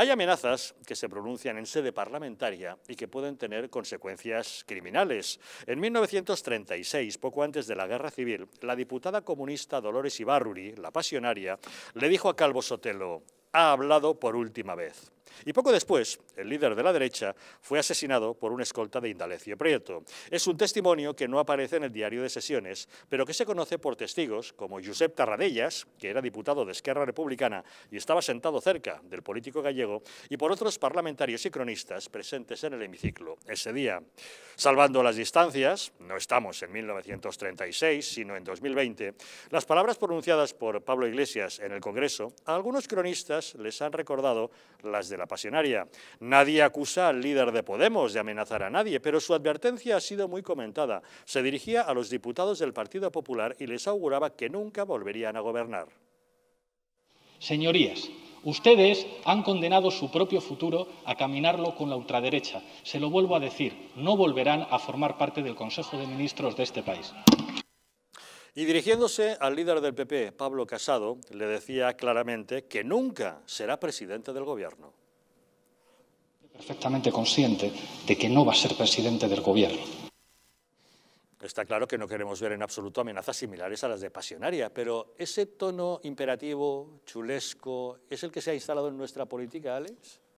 Hay amenazas que se pronuncian en sede parlamentaria y que pueden tener consecuencias criminales. En 1936, poco antes de la Guerra Civil, la diputada comunista Dolores Ibarruri, la pasionaria, le dijo a Calvo Sotelo, ha hablado por última vez. Y poco después, el líder de la derecha fue asesinado por un escolta de Indalecio Prieto. Es un testimonio que no aparece en el diario de sesiones, pero que se conoce por testigos como Josep Tarradellas, que era diputado de Esquerra Republicana y estaba sentado cerca del político gallego, y por otros parlamentarios y cronistas presentes en el hemiciclo ese día. Salvando las distancias, no estamos en 1936, sino en 2020, las palabras pronunciadas por Pablo Iglesias en el Congreso, a algunos cronistas les han recordado las de la pasionaria. Nadie acusa al líder de Podemos de amenazar a nadie, pero su advertencia ha sido muy comentada. Se dirigía a los diputados del Partido Popular y les auguraba que nunca volverían a gobernar. Señorías, ustedes han condenado su propio futuro a caminarlo con la ultraderecha. Se lo vuelvo a decir, no volverán a formar parte del Consejo de Ministros de este país. Y dirigiéndose al líder del PP, Pablo Casado, le decía claramente que nunca será presidente del Gobierno perfectamente consciente de que no va a ser presidente del gobierno. Está claro que no queremos ver en absoluto amenazas similares a las de Pasionaria, pero ese tono imperativo, chulesco, ¿es el que se ha instalado en nuestra política, Alex?